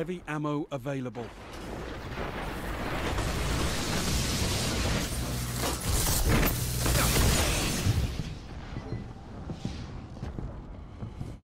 Heavy ammo available.